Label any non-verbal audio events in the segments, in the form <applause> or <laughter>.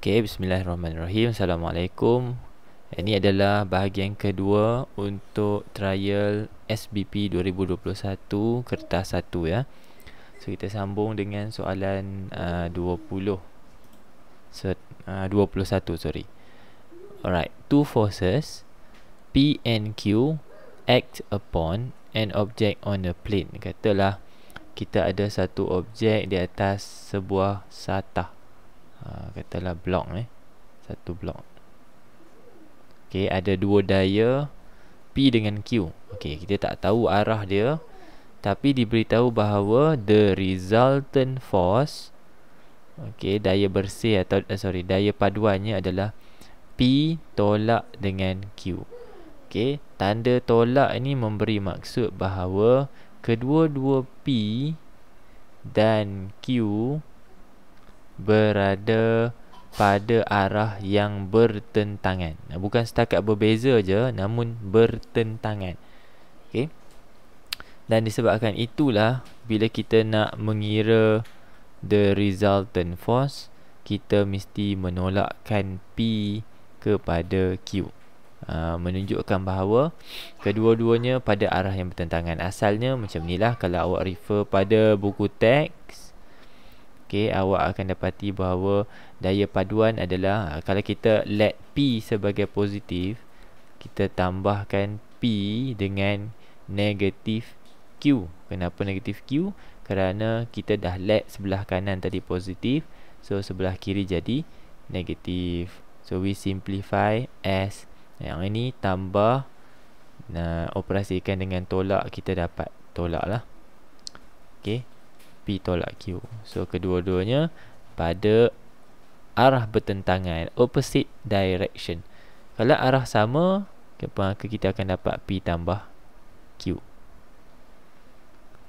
Okey, bismillahirrahmanirrahim. Assalamualaikum. Eh, ini adalah bahagian kedua untuk trial SBP 2021 kertas 1 ya. So kita sambung dengan soalan uh, 20. So, uh, 21 sorry. Alright, two forces P and Q act upon an object on a plane. Katalah kita ada satu objek di atas sebuah satah. Ah, katalah blok eh satu blok okey ada dua daya P dengan Q okey kita tak tahu arah dia tapi diberitahu bahawa the resultant force okey daya bersih atau uh, sorry daya paduannya adalah P tolak dengan Q okey tanda tolak ini memberi maksud bahawa kedua-dua P dan Q berada pada arah yang bertentangan. Bukan setakat berbeza je namun bertentangan. Okey. Dan disebabkan itulah bila kita nak mengira the resultant force kita mesti menolakkan P kepada Q. Uh, menunjukkan bahawa kedua-duanya pada arah yang bertentangan. Asalnya macam inilah kalau awak refer pada buku teks okey awak akan dapati bahawa daya paduan adalah ha, kalau kita let p sebagai positif kita tambahkan p dengan negatif q kenapa negatif q kerana kita dah let sebelah kanan tadi positif so sebelah kiri jadi negatif so we simplify as yang ini tambah nah operasikan dengan tolak kita dapat tolaklah okey P tolak Q So kedua-duanya pada arah bertentangan Opposite direction Kalau arah sama Maka kita akan dapat P tambah Q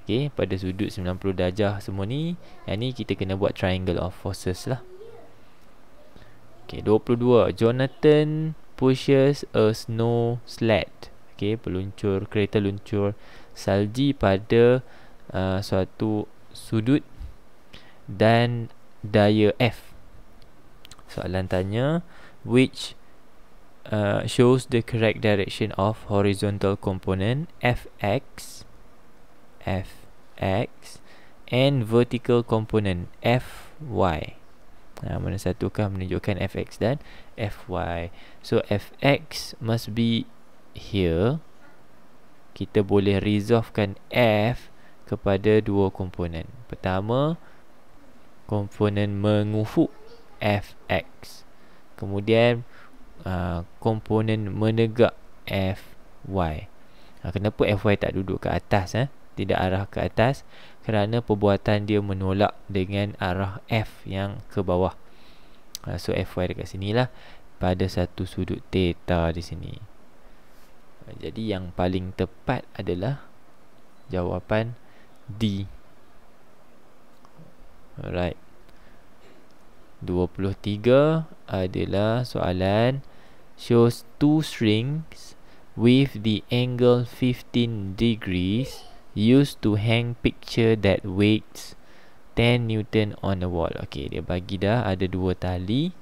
Okay, pada sudut 90 darjah semua ni Yang ni kita kena buat triangle of forces lah Okay, 22 Jonathan pushes a snow sled Okay, peluncur, kereta luncur salji pada uh, suatu sudut dan daya F. Soalan tanya, which uh, shows the correct direction of horizontal component Fx, Fx and vertical component Fy. Nah, mana satukah menunjukkan Fx dan Fy. So, Fx must be here. Kita boleh resolvekan F kepada dua komponen. Pertama, komponen mengufuk fx. Kemudian, uh, komponen menegak fy. Ha, kenapa fy tak duduk ke atas? Eh? Tidak arah ke atas kerana perbuatan dia menolak dengan arah f yang ke bawah. Ha, so, fy dekat sini lah pada satu sudut theta di sini. Ha, jadi yang paling tepat adalah jawapan 2. D Alright 23 adalah soalan Shows two strings with the angle 15 degrees Used to hang picture that weights 10 newton on the wall Okay, dia bagi dah ada dua tali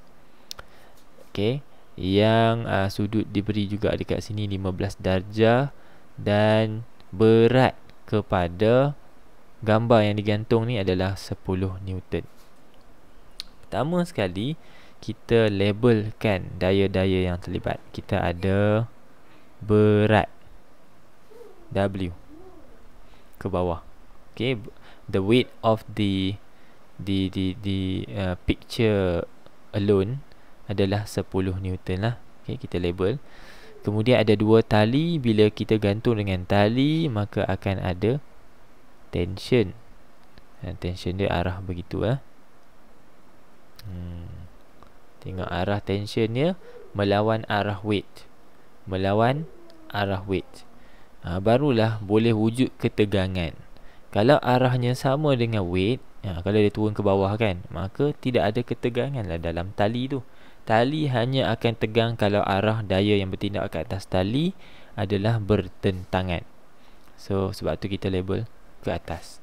Okay Yang uh, sudut diberi juga dekat sini 15 darjah Dan berat kepada gambar yang digantung ni adalah 10 Newton. Pertama sekali, kita labelkan daya-daya yang terlibat. Kita ada berat W ke bawah. Okay, the weight of the the the the uh, picture alone adalah 10 Newton lah. Okay, kita label. Kemudian ada dua tali. Bila kita gantung dengan tali, maka akan ada tension eh, tension dia arah begitu eh. hmm. tengok arah tension dia melawan arah weight melawan arah weight ha, barulah boleh wujud ketegangan kalau arahnya sama dengan weight ha, kalau dia turun ke bawah kan maka tidak ada ketegangan lah dalam tali tu tali hanya akan tegang kalau arah daya yang bertindak ke atas tali adalah bertentangan so sebab tu kita label ke atas.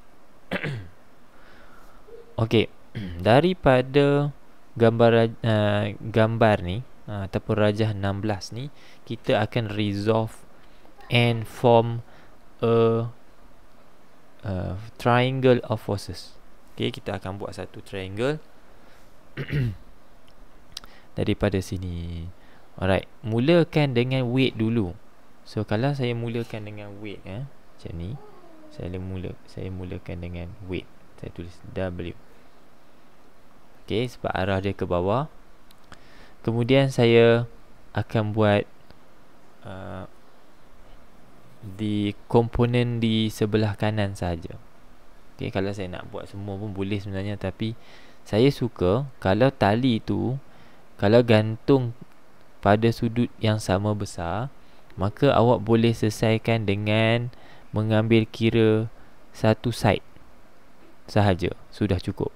<clears throat> Okey, <clears throat> daripada gambar uh, gambar ni uh, ataupun rajah 16 ni kita akan resolve and form a, a triangle of forces. Okey, kita akan buat satu triangle <clears throat> daripada sini. Alright, mulakan dengan weight dulu. So kalau saya mulakan dengan weight eh, macam ni saya mula saya mulakan dengan weight saya tulis W okey sebab arah dia ke bawah kemudian saya akan buat uh, di uh, komponen di sebelah kanan saja okey kalau saya nak buat semua pun boleh sebenarnya tapi saya suka kalau tali tu kalau gantung pada sudut yang sama besar maka awak boleh selesaikan dengan mengambil kira satu side sahaja sudah cukup.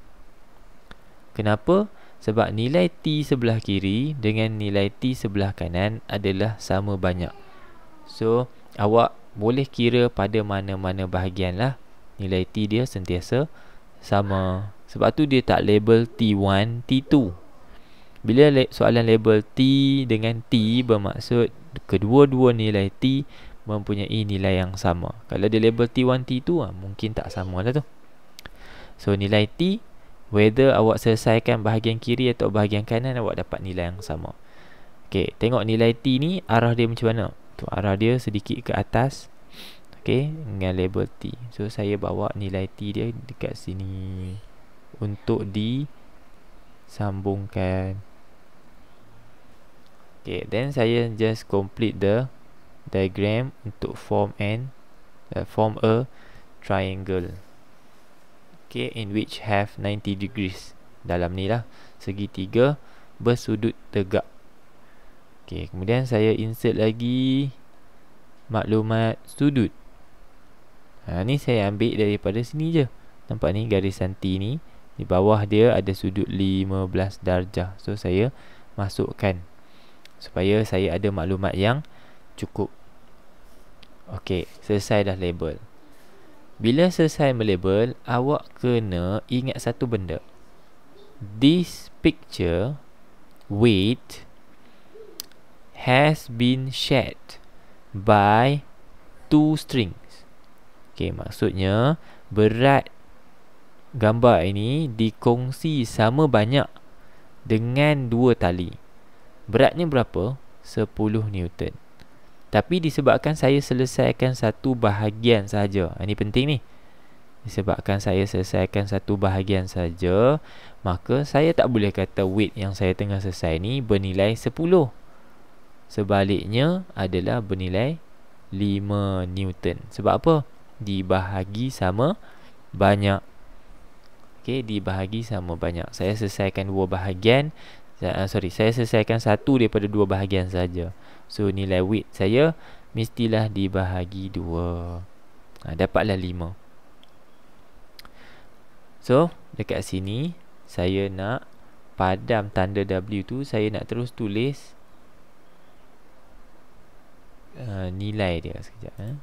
Kenapa? Sebab nilai T sebelah kiri dengan nilai T sebelah kanan adalah sama banyak. So, awak boleh kira pada mana-mana bahagianlah nilai T dia sentiasa sama. Sebab tu dia tak label T1, T2. Bila soalan label T dengan T bermaksud kedua-dua nilai T mempunyai nilai yang sama Kalau dia label T1, T2 ah, Mungkin tak sama lah tu So nilai T Whether awak selesaikan bahagian kiri atau bahagian kanan Awak dapat nilai yang sama Okay, tengok nilai T ni Arah dia macam mana tu, Arah dia sedikit ke atas Okay, dengan label T So saya bawa nilai T dia dekat sini Untuk di sambungkan. Okay, then saya just complete the diagram untuk form n, uh, form a triangle okay in which have 90 degrees dalam ni lah segitiga bersudut tegak okay kemudian saya insert lagi maklumat sudut ha, ni saya ambil daripada sini je nampak ni garis anti ni di bawah dia ada sudut 15 darjah so saya masukkan supaya saya ada maklumat yang cukup Okey, selesai dah label Bila selesai melabel Awak kena ingat satu benda This picture Wait Has been shared By Two strings Okey, maksudnya Berat Gambar ini Dikongsi sama banyak Dengan dua tali Beratnya berapa? 10 Newton tapi disebabkan saya selesaikan satu bahagian saja. Ah, ini penting ni. Disebabkan saya selesaikan satu bahagian saja, maka saya tak boleh kata weight yang saya tengah selesai ni bernilai 10. Sebaliknya adalah bernilai 5 Newton. Sebab apa? Dibahagi sama banyak. Okay, dibahagi sama banyak. Saya selesaikan dua bahagian, ah, sorry, saya selesaikan satu daripada dua bahagian saja. So nilai weight saya mestilah dibahagi 2. Ha, dapatlah 5. So dekat sini saya nak padam tanda W tu saya nak terus tulis uh, nilai dia sekejap. Eh.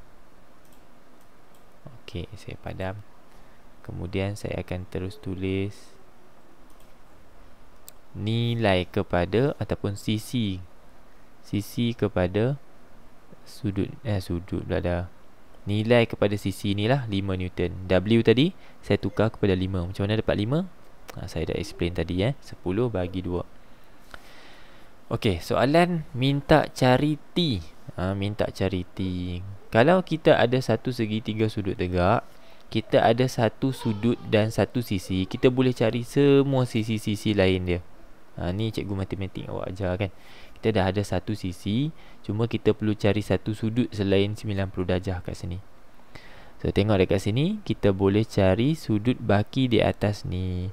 Okey saya padam. Kemudian saya akan terus tulis nilai kepada ataupun sisi sisi kepada sudut eh sudut pula dah nilai kepada sisi lah 5 Newton. W tadi saya tukar kepada 5. Macam mana dapat 5? Ha, ah, saya dah explain tadi eh 10 bagi 2. Okey, soalan minta cari T. Ha, minta cari T. Kalau kita ada satu segitiga sudut tegak, kita ada satu sudut dan satu sisi, kita boleh cari semua sisi-sisi lain dia. Ha, ni cikgu matematik awak ajar kan kita dah ada satu sisi Cuma kita perlu cari satu sudut selain 90 darjah kat sini So tengok dekat sini Kita boleh cari sudut baki di atas ni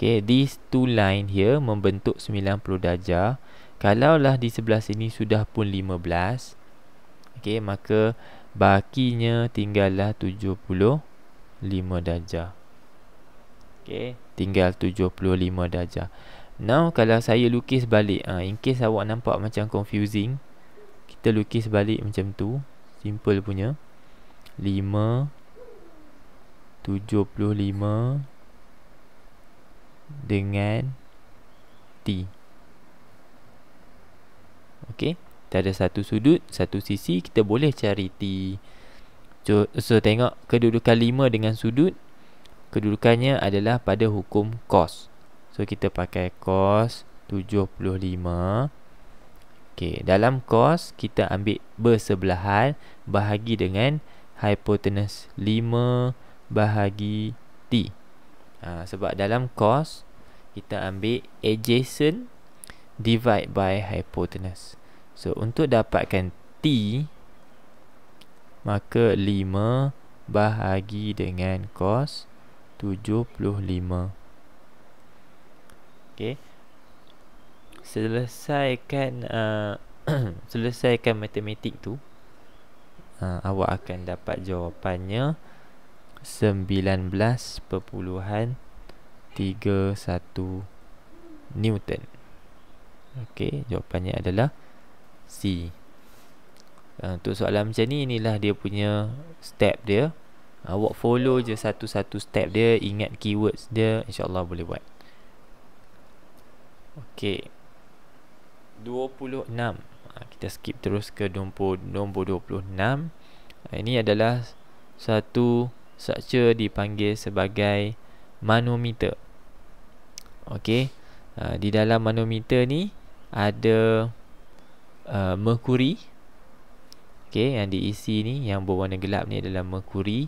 Okay, these two line here membentuk 90 darjah Kalaulah di sebelah sini sudah pun 15 Okay, maka bakinya tinggallah 75 darjah Okay, tinggal 75 darjah Now kalau saya lukis balik uh, In case awak nampak macam confusing Kita lukis balik macam tu Simple punya 5 75 Dengan T Ok Kita ada satu sudut Satu sisi Kita boleh cari T So, so tengok Kedudukan 5 dengan sudut Kedudukannya adalah pada hukum cos So kita pakai cos 75 Okay, dalam cos kita ambil bersebelahan bahagi dengan hipotenus 5 bahagi t ha, Sebab dalam cos kita ambil adjacent divide by hipotenus. So untuk dapatkan t Maka 5 bahagi dengan cos 75 okey selesaikan uh, <clears throat> selesaikan matematik tu uh, awak akan dapat jawapannya 19.31 Newton okey jawapannya adalah C uh, untuk soalan macam ni inilah dia punya step dia uh, awak follow je satu-satu step dia ingat keywords dia insyaallah boleh buat Okey. 26. Ah, kita skip terus ke nombor nombor 26. Ini adalah satu structure dipanggil sebagai manometer. Okey. Ah, di dalam manometer ni ada uh, merkuri. Okey, yang diisi ni yang berwarna gelap ni adalah merkuri.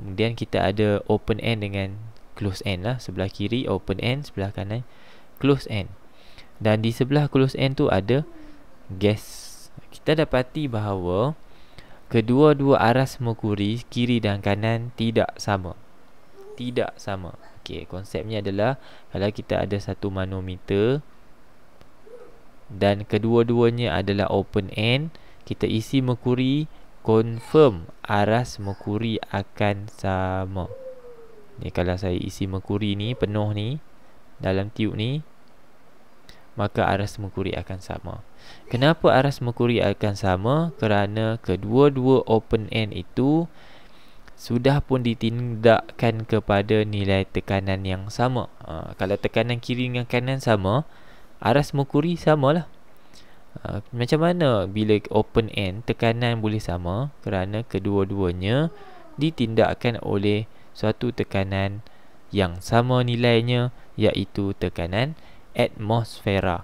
Kemudian kita ada open end dengan close end lah. Sebelah kiri open end, sebelah kanan close end. Dan di sebelah kulus N tu ada gas. Kita dapati bahawa kedua-dua aras Merkuri kiri dan kanan tidak sama. Tidak sama. Okey, konsepnya adalah kalau kita ada satu manometer dan kedua-duanya adalah open end, kita isi Merkuri confirm aras Merkuri akan sama. Ni kalau saya isi Merkuri ni penuh ni dalam tube ni maka aras mengkuri akan sama. Kenapa aras mengkuri akan sama? Kerana kedua-dua open end itu sudah pun ditindakkan kepada nilai tekanan yang sama. Uh, kalau tekanan kiri dengan kanan sama, aras mengkuri samalah. Uh, macam mana bila open end tekanan boleh sama? Kerana kedua-duanya ditindakkan oleh suatu tekanan yang sama nilainya iaitu tekanan atmosfera.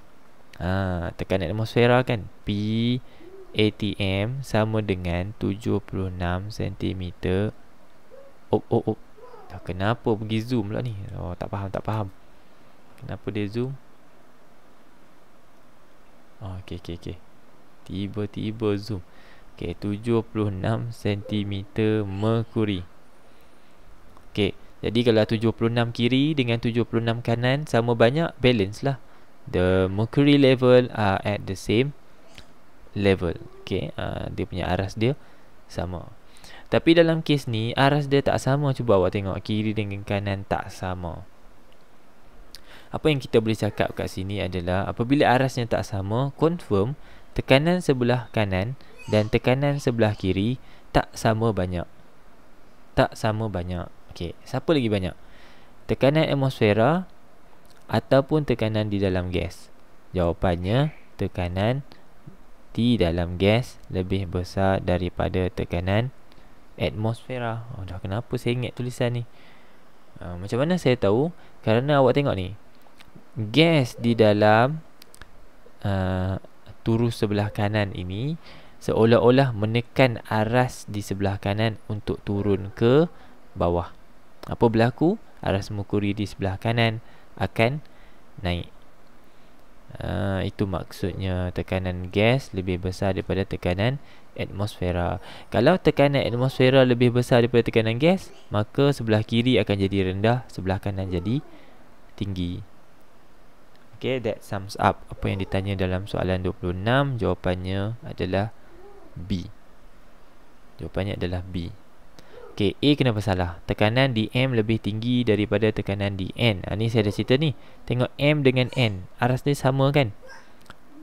Ha, tekan atmosfera kan. P ATM sama dengan 76 cm. Op, op, oh oh, oh. kenapa pergi zoom pula ni? Oh, tak faham, tak faham. Kenapa dia zoom? Oh, okay, okay, okay. Tiba-tiba zoom. Okay, 76 cm merkuri. Jadi kalau 76 kiri dengan 76 kanan sama banyak balance lah. The mercury level are at the same level. Okay, uh, dia punya aras dia sama. Tapi dalam kes ni aras dia tak sama. Cuba awak tengok kiri dengan kanan tak sama. Apa yang kita boleh cakap kat sini adalah apabila arasnya tak sama, confirm tekanan sebelah kanan dan tekanan sebelah kiri tak sama banyak. Tak sama banyak. Okey, siapa lagi banyak? Tekanan atmosfera ataupun tekanan di dalam gas? Jawapannya, tekanan di dalam gas lebih besar daripada tekanan atmosfera. Oh, dah kenapa saya ingat tulisan ni? Uh, macam mana saya tahu? Kerana awak tengok ni. Gas di dalam uh, ah, turu sebelah kanan ini seolah-olah menekan aras di sebelah kanan untuk turun ke bawah. Apa berlaku? Aras mukuri di sebelah kanan akan naik. Uh, itu maksudnya tekanan gas lebih besar daripada tekanan atmosfera. Kalau tekanan atmosfera lebih besar daripada tekanan gas, maka sebelah kiri akan jadi rendah, sebelah kanan jadi tinggi. Okay, that sums up apa yang ditanya dalam soalan 26. Jawapannya adalah B. Jawapannya adalah B. Okey, A kenapa salah? Tekanan di M lebih tinggi daripada tekanan di N. Ha, ni saya dah cerita ni. Tengok M dengan N. Aras dia sama kan?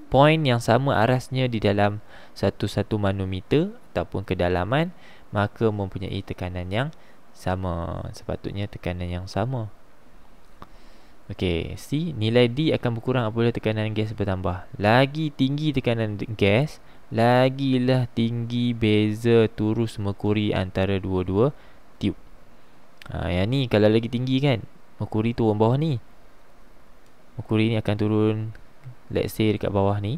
Point yang sama arasnya di dalam satu-satu manometer ataupun kedalaman, maka mempunyai tekanan yang sama. Sepatutnya tekanan yang sama. Okey, C. Nilai D akan berkurang apabila tekanan gas bertambah. Lagi tinggi tekanan gas, lagilah tinggi beza turus merkuri antara dua-dua tube. Ha, yang ni kalau lagi tinggi kan, merkuri turun bawah ni. Merkuri ni akan turun let's say dekat bawah ni.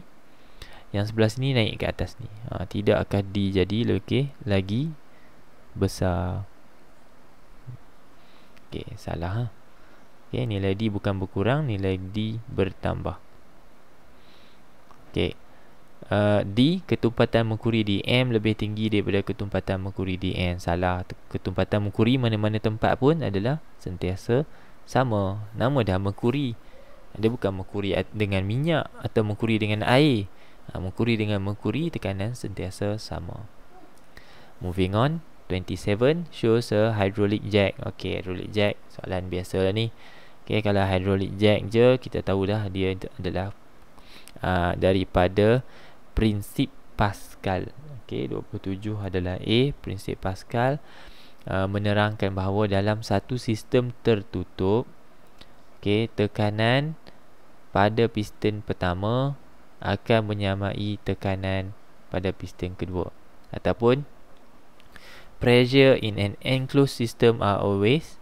Yang sebelah sini naik ke atas ni. Ha, tidak akan dijadi lebih lagi besar. Okey, salah ha. Okey, nilai D bukan berkurang, nilai D bertambah. Okey. Eh, D ketumpatan mengkuri di M lebih tinggi daripada ketumpatan mengkuri di N salah ketumpatan mengkuri mana-mana tempat pun adalah sentiasa sama nama dah mengkuri dia bukan mengkuri dengan minyak atau mengkuri dengan air ha, eh, mengkuri dengan mengkuri tekanan sentiasa sama moving on 27 shows a hydraulic jack okay hydraulic jack soalan biasa lah ni okay kalau hydraulic jack je kita tahulah dia adalah uh, daripada prinsip Pascal. Okey, 27 adalah A, prinsip Pascal uh, menerangkan bahawa dalam satu sistem tertutup, okey, tekanan pada piston pertama akan menyamai tekanan pada piston kedua ataupun pressure in an enclosed system are always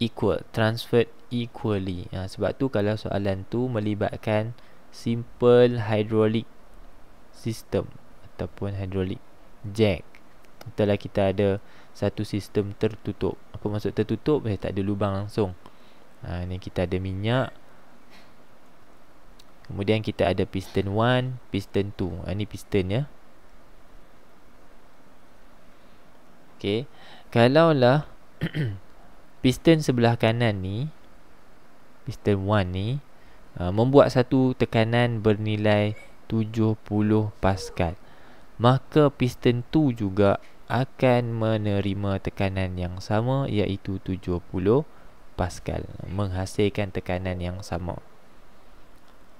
equal transferred equally ha, sebab tu kalau soalan tu melibatkan simple hydraulic sistem ataupun hydraulic jack. Setelah kita ada satu sistem tertutup. Apa maksud tertutup? Biasa eh, tak ada lubang langsung. Ha, ini kita ada minyak. Kemudian kita ada piston 1, piston 2. Ha, ini piston ya. Okey. Kalaulah <clears throat> piston sebelah kanan ni piston 1 ni uh, membuat satu tekanan bernilai 70 pascal maka piston tu juga akan menerima tekanan yang sama iaitu 70 pascal menghasilkan tekanan yang sama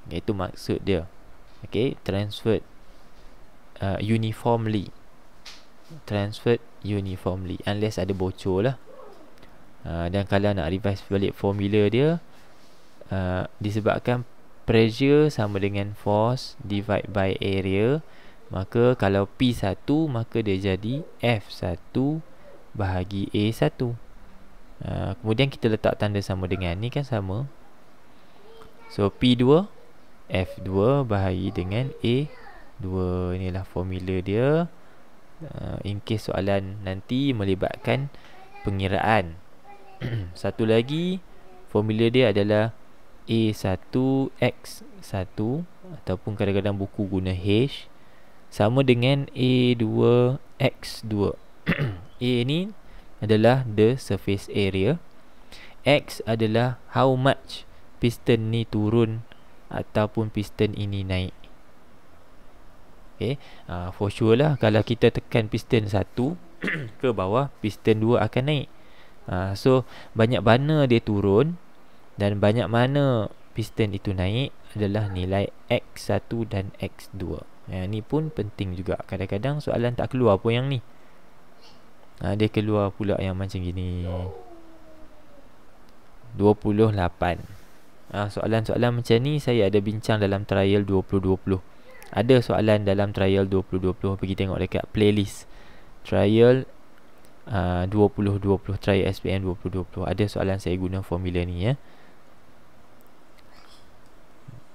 itu maksud dia okey transfer uh, uniformly transfer uniformly unless ada bocor lah uh, dan kalau nak revise balik formula dia uh, disebabkan pressure sama dengan force divide by area maka kalau P1 maka dia jadi F1 bahagi A1 uh, ha, kemudian kita letak tanda sama dengan ni kan sama so P2 F2 bahagi dengan A2 inilah formula dia uh, in case soalan nanti melibatkan pengiraan <clears throat> satu lagi formula dia adalah A1 X1 ataupun kadang-kadang buku guna H sama dengan A2 X2 <clears throat> A ni adalah the surface area X adalah how much piston ni turun ataupun piston ini naik Okay. Uh, for sure lah kalau kita tekan piston 1 <clears throat> ke bawah piston 2 akan naik uh, so banyak mana dia turun dan banyak mana piston itu naik adalah nilai X1 dan X2 yang ni pun penting juga kadang-kadang soalan tak keluar pun yang ni ha, dia keluar pula yang macam gini 28 ha, soalan-soalan macam ni saya ada bincang dalam trial 2020 ada soalan dalam trial 2020 pergi tengok dekat playlist trial ha, uh, 2020 trial SPM 2020 ada soalan saya guna formula ni ya eh.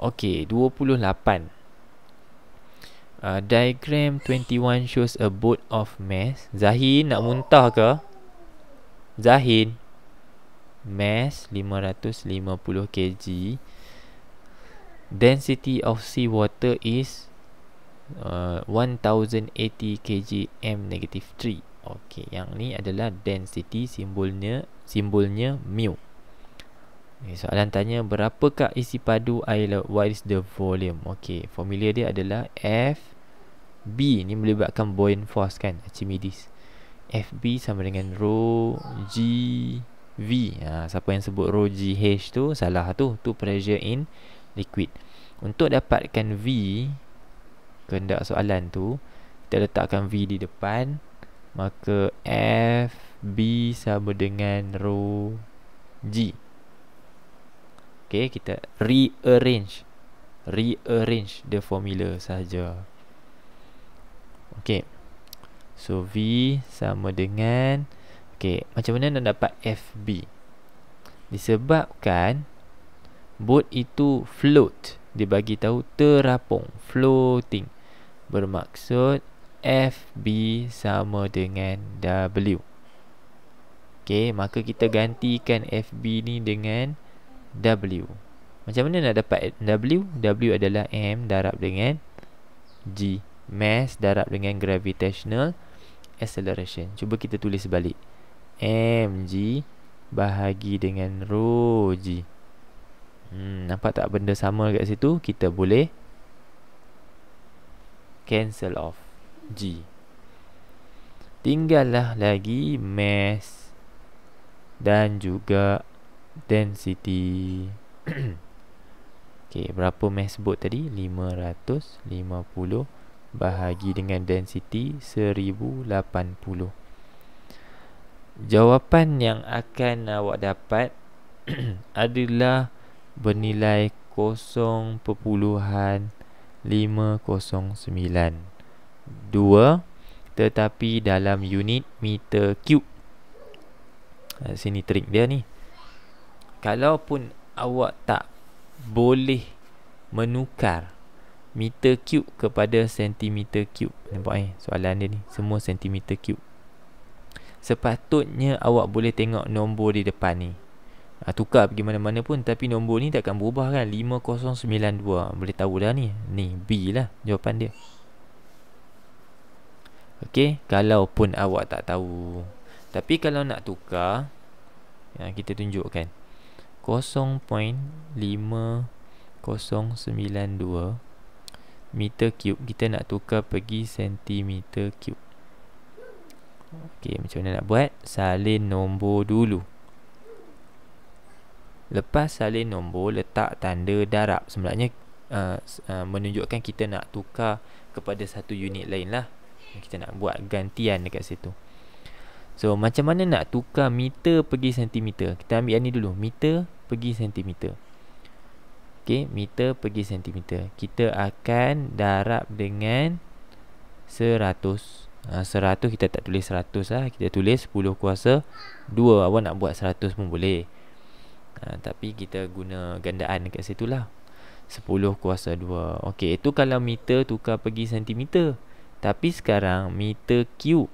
Okay, 28. Uh, diagram 21 shows a boat of mass. Zahin nak muntah ke? Zahin. Mass 550 kg. Density of seawater is uh, 1080 kg M negative 3. Okey, yang ni adalah density simbolnya simbolnya mu. Okay, soalan tanya berapakah isi padu air laut? What is the volume? Okey, formula dia adalah F B ni melibatkan buoyant force kan Archimedes. F B sama dengan rho G V. Ha, siapa yang sebut rho G H tu salah tu. Tu pressure in liquid. Untuk dapatkan V kehendak soalan tu kita letakkan V di depan maka F B sama dengan rho G. Okay, kita rearrange Rearrange the formula saja. Okay So V sama dengan Okay, macam mana nak dapat FB Disebabkan Boat itu float Dia bagi tahu terapung Floating Bermaksud FB sama dengan W Okay, maka kita gantikan FB ni dengan 0.5 W. Macam mana nak dapat W? W adalah M darab dengan G. Mass darab dengan gravitational acceleration. Cuba kita tulis balik. m g bahagi dengan rho G. Hmm, nampak tak benda sama kat situ? Kita boleh cancel off G. Tinggallah lagi mass dan juga density <clears throat> Okey, berapa mass sebut tadi? 550 bahagi dengan density 1080. Jawapan yang akan awak dapat <clears throat> adalah bernilai 0.5092 tetapi dalam unit meter cube. Ah, sini trick dia ni kalaupun awak tak boleh menukar meter kub kepada sentimeter kub nampak eh soalan dia ni semua sentimeter kub sepatutnya awak boleh tengok nombor di depan ni ha, tukar pergi mana-mana pun tapi nombor ni takkan berubah kan 5092 boleh tahu dah ni ni B lah jawapan dia Okey, kalaupun awak tak tahu. Tapi kalau nak tukar, ya, kita tunjukkan. 0.5092 meter kub kita nak tukar pergi sentimeter kub ok macam mana nak buat salin nombor dulu lepas salin nombor letak tanda darab sebenarnya uh, uh, menunjukkan kita nak tukar kepada satu unit lain lah kita nak buat gantian dekat situ So macam mana nak tukar meter pergi sentimeter Kita ambil yang ni dulu Meter pergi sentimeter Okay, meter pergi sentimeter Kita akan darab dengan 100 100 ha, kita tak tulis 100 lah Kita tulis 10 kuasa 2 Awak nak buat 100 pun boleh ha, Tapi kita guna gandaan dekat situ lah 10 kuasa 2 Okay, itu kalau meter tukar pergi sentimeter Tapi sekarang meter cube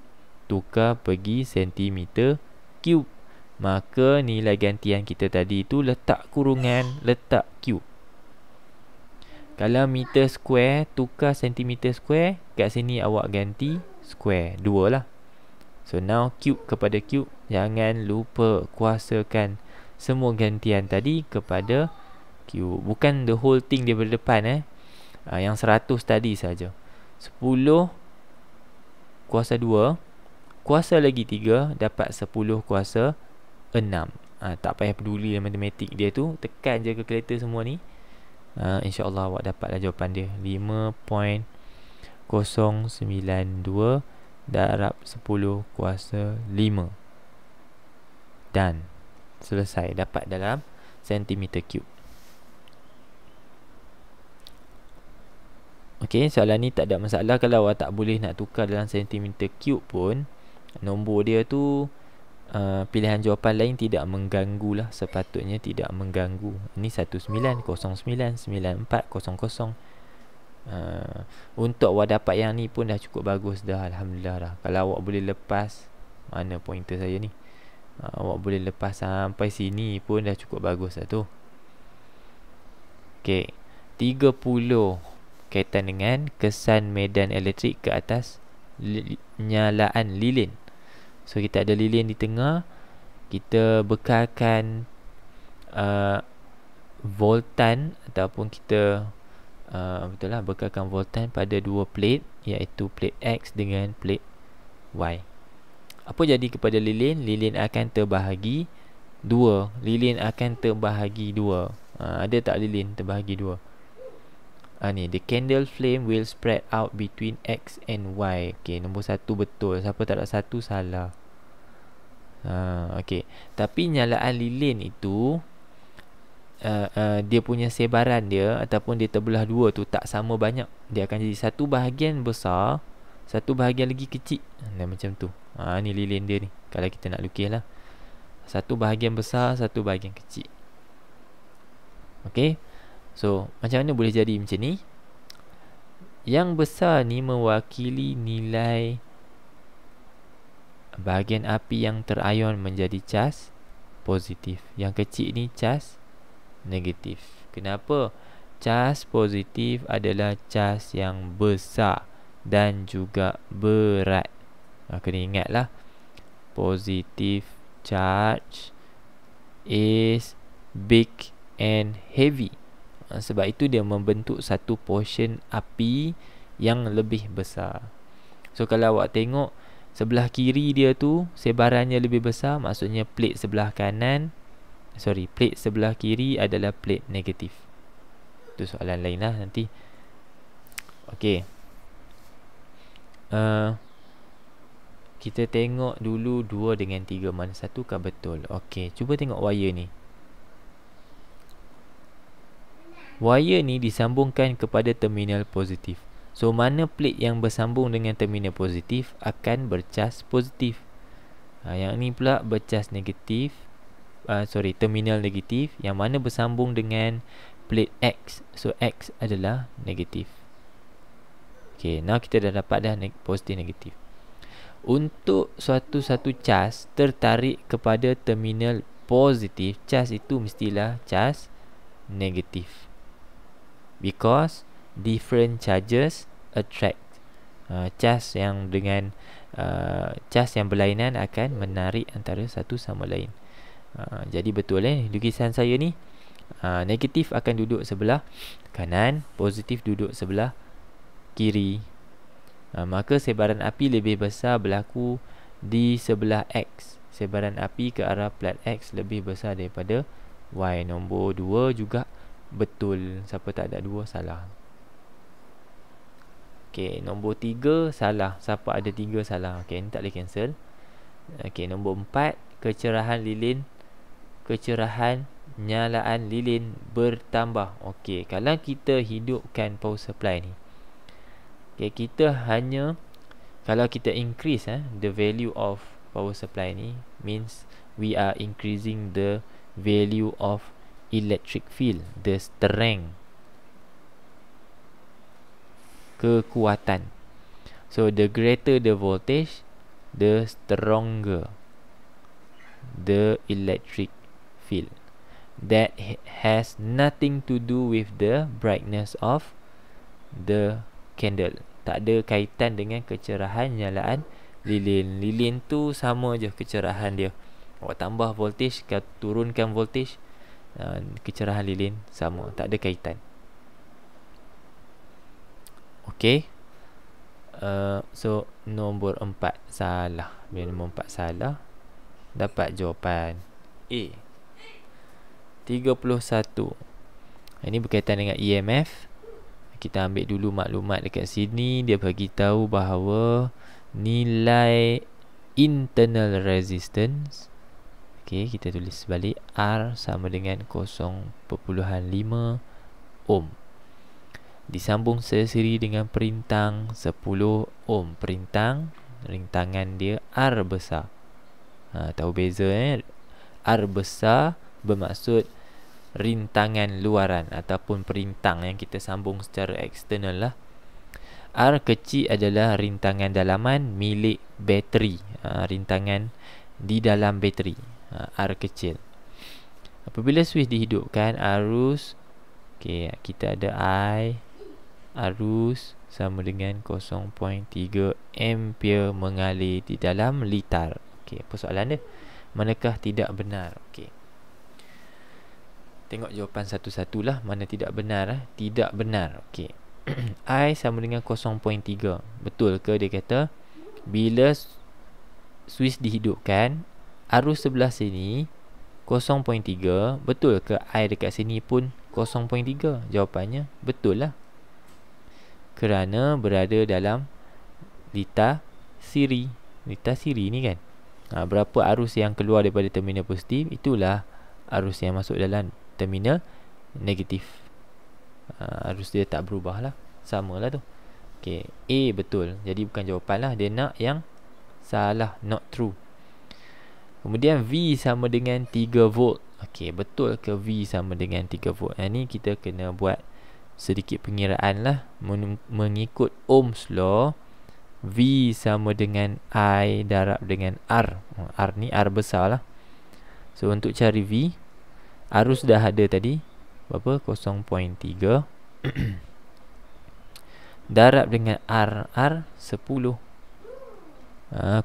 Tukar pergi sentimeter cube maka nilai gantian kita tadi itu letak kurungan letak Q. Kalau meter square tukar sentimeter square kat sini awak ganti square dua lah. So now cube kepada cube jangan lupa kuasakan semua gantian tadi kepada cube. Bukan the whole thing dia berdepan eh. Ha, yang seratus tadi saja. Sepuluh kuasa dua, kuasa lagi tiga dapat sepuluh kuasa 2 enam ha, Tak payah peduli dengan matematik dia tu Tekan je kalkulator semua ni ha, InsyaAllah awak dapatlah jawapan dia 5.092 darab 10 kuasa 5 Dan selesai dapat dalam sentimeter cube Okey, soalan ni tak ada masalah kalau awak tak boleh nak tukar dalam sentimeter cube pun. Nombor dia tu uh, pilihan jawapan lain tidak mengganggu lah sepatutnya tidak mengganggu ni 19099400 uh, untuk awak dapat yang ni pun dah cukup bagus dah Alhamdulillah lah kalau awak boleh lepas mana pointer saya ni uh, awak boleh lepas sampai sini pun dah cukup bagus lah tu ok 30 kaitan dengan kesan medan elektrik ke atas li- nyalaan lilin So kita ada lilin di tengah Kita bekalkan uh, Voltan Ataupun kita uh, Betul lah Bekalkan voltan pada dua plate Iaitu plate X dengan plate Y Apa jadi kepada lilin? Lilin akan terbahagi Dua Lilin akan terbahagi dua uh, Ada tak lilin terbahagi dua? Uh, ni, the candle flame will spread out between X and Y Okay, nombor satu betul Siapa tak ada satu, salah Ha, okay. Tapi nyalaan lilin itu Uh, uh, dia punya sebaran dia Ataupun dia terbelah dua tu Tak sama banyak Dia akan jadi satu bahagian besar Satu bahagian lagi kecil Dan macam tu ha, Ni lilin dia ni Kalau kita nak lukis lah Satu bahagian besar Satu bahagian kecil Okay So Macam mana boleh jadi macam ni Yang besar ni Mewakili nilai bahagian api yang terayon menjadi cas positif. Yang kecil ni cas negatif. Kenapa? Cas positif adalah cas yang besar dan juga berat. Ha, kena ingatlah. Positif charge is big and heavy. Ha, sebab itu dia membentuk satu portion api yang lebih besar. So kalau awak tengok sebelah kiri dia tu sebarannya lebih besar maksudnya plate sebelah kanan sorry plate sebelah kiri adalah plate negatif tu soalan lain lah nanti Okey. Uh, kita tengok dulu 2 dengan 3 mana satu kah betul Okey, cuba tengok wire ni wire ni disambungkan kepada terminal positif So mana plate yang bersambung dengan terminal positif akan bercas positif. Ha, yang ni pula bercas negatif. Uh, sorry, terminal negatif yang mana bersambung dengan plate X. So X adalah negatif. Okay, now kita dah dapat dah neg positif negatif. Untuk suatu-satu cas tertarik kepada terminal positif, cas itu mestilah cas negatif. Because different charges attract. Uh, cas yang dengan uh, cas yang berlainan akan menarik antara satu sama lain. Uh, jadi betul eh lukisan saya ni uh, negatif akan duduk sebelah kanan, positif duduk sebelah kiri. Uh, maka sebaran api lebih besar berlaku di sebelah X Sebaran api ke arah plat X lebih besar daripada Y Nombor 2 juga betul Siapa tak ada 2 salah Okey, nombor 3 salah. Siapa ada 3 salah. Okey, ni tak boleh cancel. Okey, nombor 4 kecerahan lilin kecerahan nyalaan lilin bertambah. Okey, kalau kita hidupkan power supply ni. Okey, kita hanya kalau kita increase eh the value of power supply ni means we are increasing the value of electric field, the strength kekuatan. So the greater the voltage, the stronger the electric field. That ha-, has nothing to do with the brightness of the candle. Tak ada kaitan dengan kecerahan nyalaan lilin. Lilin tu sama je kecerahan dia. Awak tambah voltage, kau turunkan voltage, kecerahan lilin sama. Tak ada kaitan. Okay uh, So nombor 4 salah Bila nombor 4 salah Dapat jawapan A 31 Ini berkaitan dengan EMF Kita ambil dulu maklumat dekat sini Dia bagi tahu bahawa Nilai internal resistance Okay, kita tulis balik R sama dengan 0.5 ohm disambung sesiri dengan perintang 10 ohm perintang rintangan dia R besar ha, tahu beza eh R besar bermaksud rintangan luaran ataupun perintang yang kita sambung secara eksternal lah R kecil adalah rintangan dalaman milik bateri ha, rintangan di dalam bateri ha, R kecil apabila switch dihidupkan arus okay, kita ada I arus sama dengan 0.3 ampere mengalir di dalam litar. Okey, apa soalan dia? Manakah tidak benar? Okey. Tengok jawapan satu-satulah mana tidak benar eh. Tidak benar. Okey. <clears throat> I sama dengan 0.3. Betul ke dia kata bila switch dihidupkan arus sebelah sini 0.3, betul ke I dekat sini pun 0.3? Jawapannya betul lah kerana berada dalam lita siri lita siri ni kan ha, berapa arus yang keluar daripada terminal positif itulah arus yang masuk dalam terminal negatif ha, arus dia tak berubah lah sama lah tu okay. A betul jadi bukan jawapan lah dia nak yang salah not true kemudian V sama dengan 3 volt Okey, betul ke V sama dengan 3 volt? Ini ha, kita kena buat sedikit pengiraan lah mengikut Ohm's law V sama dengan I darab dengan R oh, R ni R besar lah so untuk cari V arus dah ada tadi berapa 0.3 <clears throat> darab dengan R R 10 ha, 0.3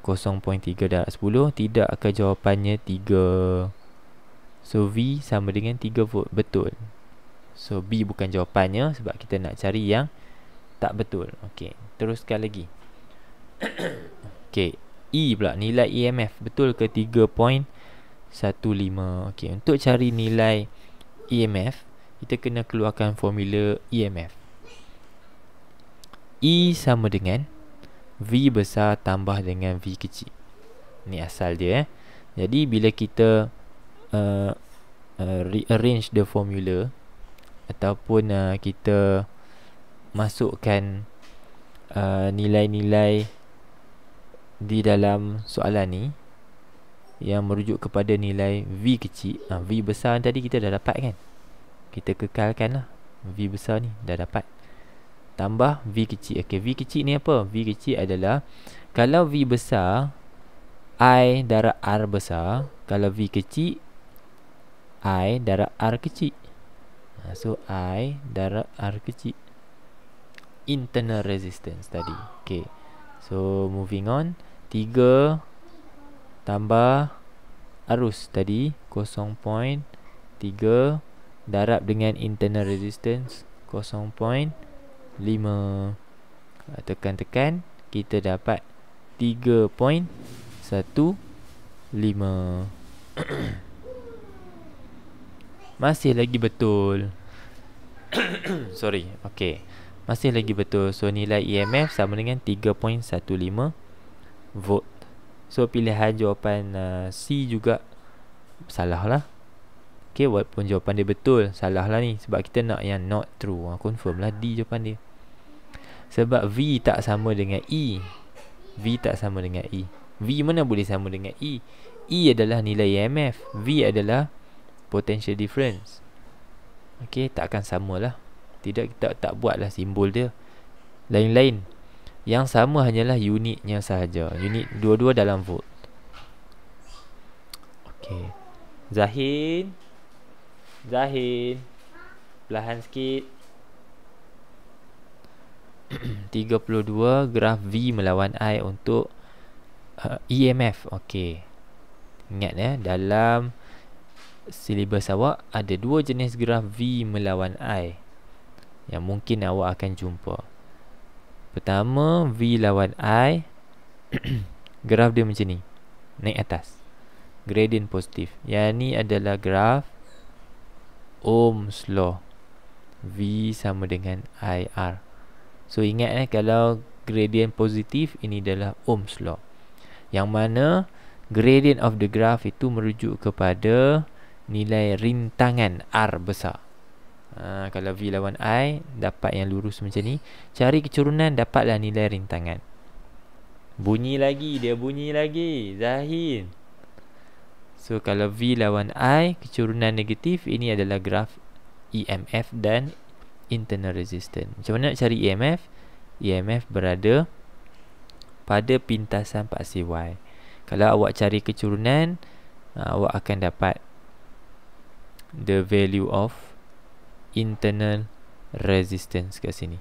darab 10 tidak ke jawapannya 3 so V sama dengan 3 volt betul So B bukan jawapannya sebab kita nak cari yang tak betul. Okey, teruskan lagi. <coughs> Okey, E pula nilai EMF betul ke 3.15. Okey, untuk cari nilai EMF, kita kena keluarkan formula EMF. E sama dengan V besar tambah dengan V kecil. Ni asal dia eh. Jadi bila kita uh, uh, rearrange the formula ataupun uh, kita masukkan uh, nilai-nilai di dalam soalan ni yang merujuk kepada nilai V kecil uh, V besar tadi kita dah dapat kan kita kekalkan lah V besar ni dah dapat tambah V kecil okay, V kecil ni apa? V kecil adalah kalau V besar I darab R besar kalau V kecil I darab R kecil Ah, so I darab R kecil Internal resistance tadi Okay So moving on 3 Tambah Arus tadi 0.3 Darab dengan internal resistance 0.5 ah, Tekan-tekan Kita dapat 3.15 Okay <coughs> Masih lagi betul <coughs> Sorry Okay Masih lagi betul So nilai EMF sama dengan 3.15 volt So pilihan jawapan uh, C juga Salah lah Okay walaupun jawapan dia betul Salah lah ni Sebab kita nak yang not true ha, Confirm lah D jawapan dia Sebab V tak sama dengan E V tak sama dengan E V mana boleh sama dengan E E adalah nilai EMF V adalah potential difference ok tak akan samalah tidak kita tak buatlah simbol dia lain-lain yang sama hanyalah unitnya sahaja unit dua-dua dalam volt ok Zahin Zahin perlahan sikit 32 <clears throat> graf V melawan I untuk uh, EMF ok ingat ya dalam dalam silibus awak ada dua jenis graf V melawan I yang mungkin awak akan jumpa. Pertama, V lawan I. <clears throat> graf dia macam ni. Naik atas. Gradient positif. Yang ni adalah graf Ohm's Law. V sama dengan IR. So, ingat eh, kalau gradient positif, ini adalah Ohm's Law. Yang mana, gradient of the graph itu merujuk kepada nilai rintangan R besar. Ha, kalau V lawan I dapat yang lurus macam ni. Cari kecurunan dapatlah nilai rintangan. Bunyi lagi, dia bunyi lagi. Zahin. So kalau V lawan I kecurunan negatif ini adalah graf EMF dan internal resistance. Macam mana nak cari EMF? EMF berada pada pintasan paksi Y. Kalau awak cari kecurunan, ha, awak akan dapat the value of internal resistance kat sini.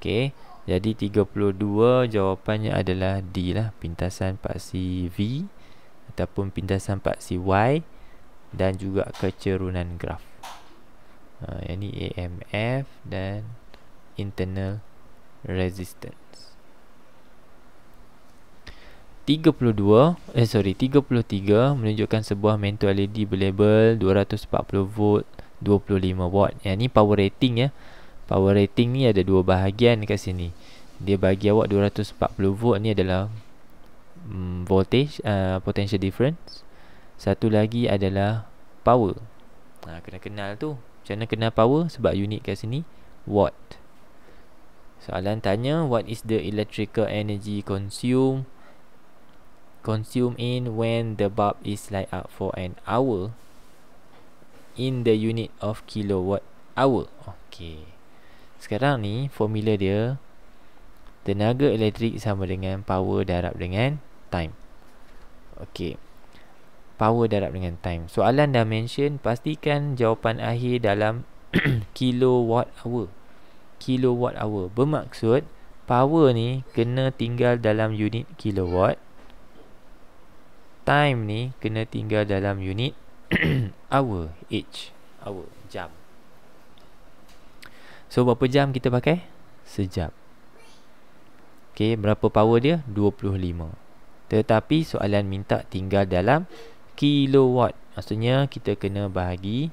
Okey, jadi 32 jawapannya adalah D lah, pintasan paksi V ataupun pintasan paksi Y dan juga kecerunan graf. Ha, yang ini AMF dan internal resistance. 32 eh sorry 33 menunjukkan sebuah mentor LED berlabel 240 volt 25 watt. Yang ni power rating ya. Power rating ni ada dua bahagian kat sini. Dia bagi awak 240 volt ni adalah mm, voltage uh, potential difference. Satu lagi adalah power. Ha, kena kenal tu. Macam mana kenal power sebab unit kat sini watt. Soalan tanya what is the electrical energy consumed consume in when the bulb is light up for an hour in the unit of kilowatt hour. Okay. Sekarang ni formula dia tenaga elektrik sama dengan power darab dengan time. Okay. Power darab dengan time. Soalan dah mention pastikan jawapan akhir dalam <coughs> kilowatt hour. Kilowatt hour bermaksud power ni kena tinggal dalam unit kilowatt time ni kena tinggal dalam unit <clears throat> hour, h, hour, jam. So berapa jam kita pakai? Sejam. Okey, berapa power dia? 25. Tetapi soalan minta tinggal dalam kilowatt. Maksudnya kita kena bahagi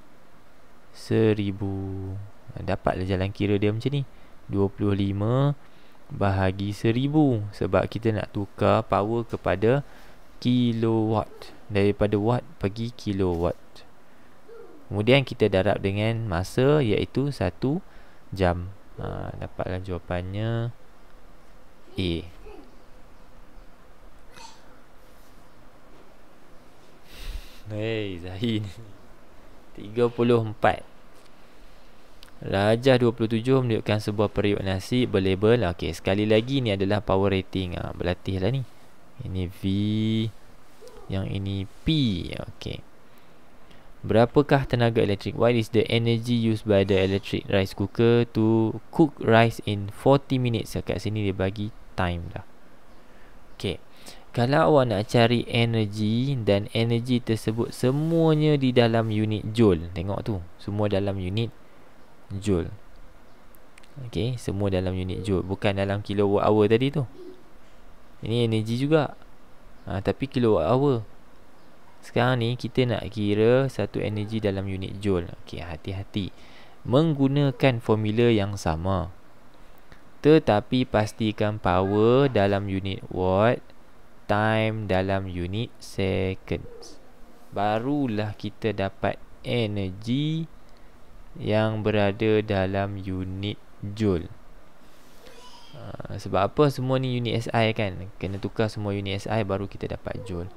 1000. Dapatlah jalan kira dia macam ni. 25 bahagi seribu sebab kita nak tukar power kepada kilowatt daripada watt pergi kilowatt kemudian kita darab dengan masa iaitu 1 jam ha, dapatlah jawapannya A hey Zahin 34 Rajah 27 menunjukkan sebuah periuk nasi berlabel okay, sekali lagi ni adalah power rating ha, berlatih lah ni ini V Yang ini P okey. Berapakah tenaga elektrik? What is the energy used by the electric rice cooker to cook rice in 40 minutes? Kat sini dia bagi time dah. Okay. Kalau awak nak cari energy dan energy tersebut semuanya di dalam unit joule. Tengok tu. Semua dalam unit joule. Okay. Semua dalam unit joule. Bukan dalam kilowatt hour tadi tu. Ini energi juga ha, Tapi kilowatt hour Sekarang ni kita nak kira Satu energi dalam unit joule okay, Hati-hati Menggunakan formula yang sama Tetapi pastikan power dalam unit watt Time dalam unit seconds Barulah kita dapat energi Yang berada dalam unit joule Ah, sebab apa semua ni unit SI kan kena tukar semua unit SI baru kita dapat joule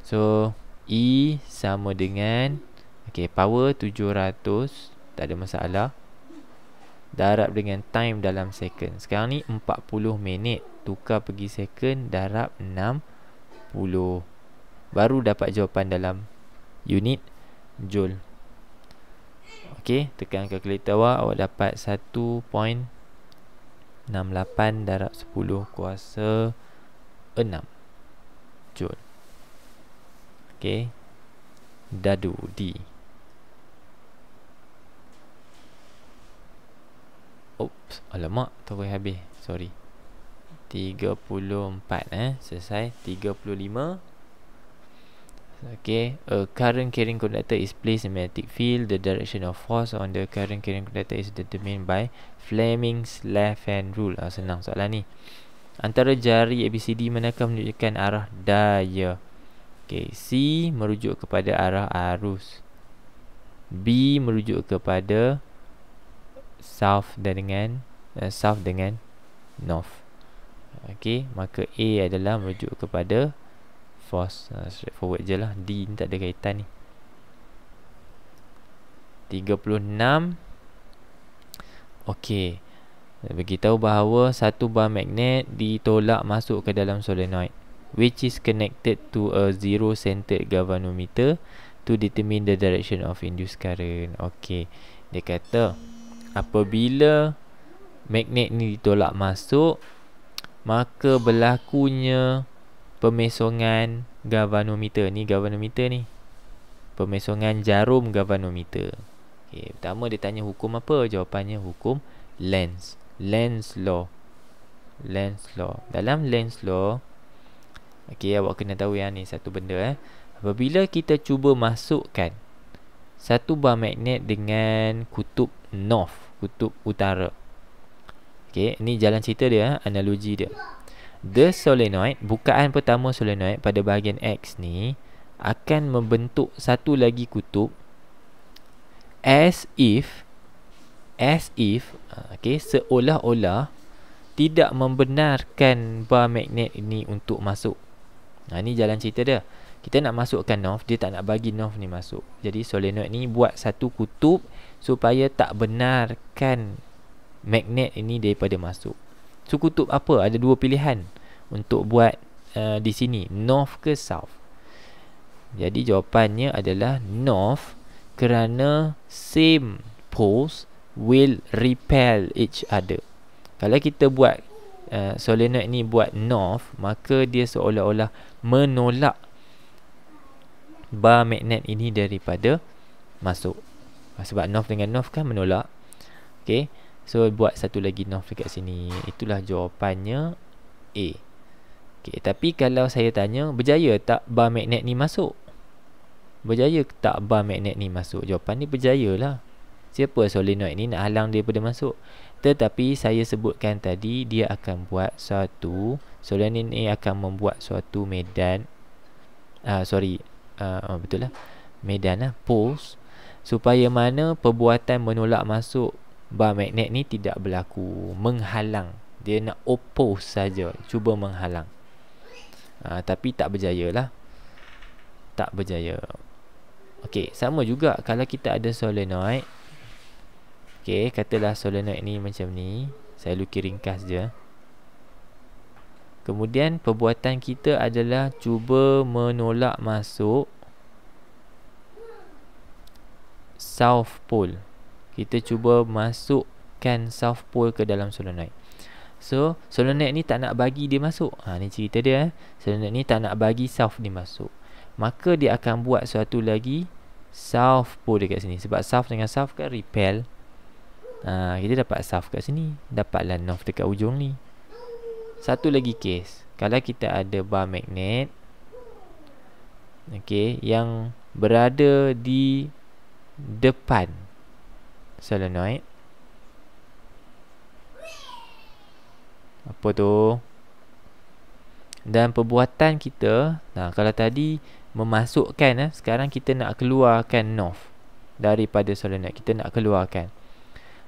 so E sama dengan okay, power 700 tak ada masalah darab dengan time dalam second sekarang ni 40 minit tukar pergi second darab 60 baru dapat jawapan dalam unit joule Okay, tekan calculator awak, awak dapat 1.2 68 darab 10 kuasa 6 joule. Okey. Dadu D. Oops, alamak, tahu habis. Sorry. 34 eh, selesai 35 okay a current carrying conductor is placed in magnetic field the direction of force on the current carrying conductor is determined by Fleming's left hand rule ah, senang soalan ni antara jari ABCD manakah menunjukkan arah daya okay C merujuk kepada arah arus B merujuk kepada south dengan uh, south dengan north okay maka A adalah merujuk kepada force ha, straightforward je lah D ni tak ada kaitan ni 36 Okey beritahu bahawa satu bar magnet ditolak masuk ke dalam solenoid which is connected to a zero centered galvanometer to determine the direction of induced current Okey dia kata apabila magnet ni ditolak masuk maka berlakunya pemesongan galvanometer ni galvanometer ni pemesongan jarum galvanometer Okay, pertama dia tanya hukum apa jawapannya hukum lens lens law lens law dalam lens law okey awak kena tahu yang ni satu benda eh apabila kita cuba masukkan satu bar magnet dengan kutub north kutub utara okey ni jalan cerita dia eh, analogi dia The solenoid, bukaan pertama solenoid pada bahagian X ni akan membentuk satu lagi kutub as if as if ha, okay, seolah-olah tidak membenarkan bar magnet ini untuk masuk. Nah ha, ni jalan cerita dia. Kita nak masukkan north, dia tak nak bagi north ni masuk. Jadi solenoid ni buat satu kutub supaya tak benarkan magnet ini daripada masuk. So kutub apa? Ada dua pilihan untuk buat uh, di sini. North ke South? Jadi jawapannya adalah North kerana same poles will repel each other. Kalau kita buat uh, solenoid ni buat North maka dia seolah-olah menolak bar magnet ini daripada masuk. Sebab North dengan North kan menolak. Okay. So buat satu lagi knob dekat sini Itulah jawapannya A okay, Tapi kalau saya tanya Berjaya tak bar magnet ni masuk? Berjaya tak bar magnet ni masuk? Jawapan ni berjaya lah Siapa solenoid ni nak halang dia daripada masuk? Tetapi saya sebutkan tadi Dia akan buat satu Solenoid ni akan membuat suatu medan uh, Sorry uh, Betul lah Medan lah Pulse Supaya mana perbuatan menolak masuk bar magnet ni tidak berlaku menghalang dia nak oppose saja cuba menghalang ha, tapi tak berjaya lah tak berjaya Okey, sama juga kalau kita ada solenoid Okey, katalah solenoid ni macam ni saya lukis ringkas je kemudian perbuatan kita adalah cuba menolak masuk south pole kita cuba masukkan south pole ke dalam solenoid so solenoid ni tak nak bagi dia masuk ha, ni cerita dia eh. solenoid ni tak nak bagi south ni masuk maka dia akan buat suatu lagi south pole dekat sini sebab south dengan south kan repel ha, kita dapat south kat sini dapatlah north dekat ujung ni satu lagi case kalau kita ada bar magnet okay, yang berada di depan solenoid apa tu dan perbuatan kita nah kalau tadi memasukkan eh, sekarang kita nak keluarkan north daripada solenoid kita nak keluarkan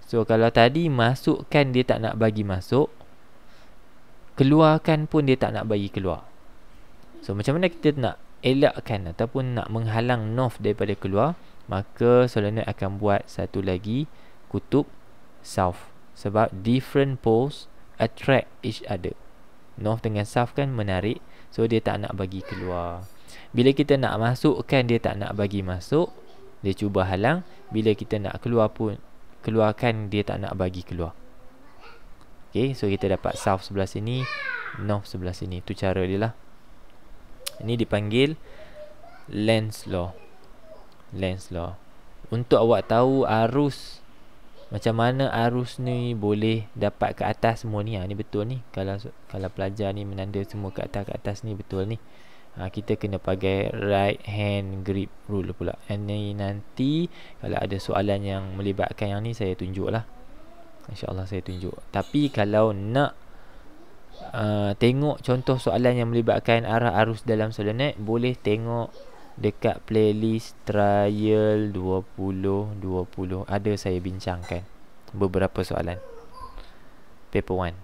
so kalau tadi masukkan dia tak nak bagi masuk keluarkan pun dia tak nak bagi keluar so macam mana kita nak elakkan ataupun nak menghalang north daripada keluar maka solenoid akan buat satu lagi kutub south sebab different poles attract each other north dengan south kan menarik so dia tak nak bagi keluar bila kita nak masukkan dia tak nak bagi masuk dia cuba halang bila kita nak keluar pun keluarkan dia tak nak bagi keluar Okay, so kita dapat south sebelah sini north sebelah sini tu cara dia lah ini dipanggil lens law lens law untuk awak tahu arus macam mana arus ni boleh dapat ke atas semua ni ha, ni betul ni kalau kalau pelajar ni menanda semua ke atas ke atas ni betul ni ha, kita kena pakai right hand grip rule pula And ni nanti kalau ada soalan yang melibatkan yang ni saya tunjuk lah insyaAllah saya tunjuk tapi kalau nak uh, tengok contoh soalan yang melibatkan arah arus dalam solenoid boleh tengok dekat playlist trial 2020 ada saya bincangkan beberapa soalan paper 1